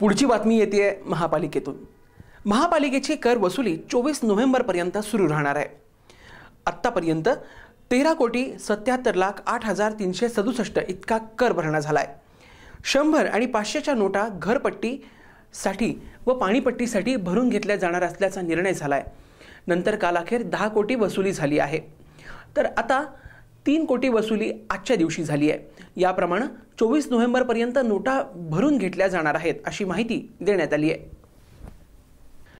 पुढची बातमी येते महापालिकेतून महापालिकेची कर वसुली चोवीस नोव्हेंबरपर्यंत सुरू राहणार आहे आत्तापर्यंत तेरा कोटी सत्याहत्तर लाख आठ हजार तीनशे सदुसष्ट इतका कर भरणा झाला आहे शंभर आणि पाचशेच्या नोटा घरपट्टीसाठी व पाणीपट्टीसाठी भरून घेतल्या जाणार असल्याचा निर्णय झाला आहे नंतर काल अखेर दहा कोटी वसुली झाली आहे तर आता तीन कोटी वसुली आजच्या दिवशी झाली आहे याप्रमाणे चोवीस नोव्हेंबरपर्यंत नोटा भरून घेतल्या जाणार आहेत अशी माहिती देण्यात आली आहे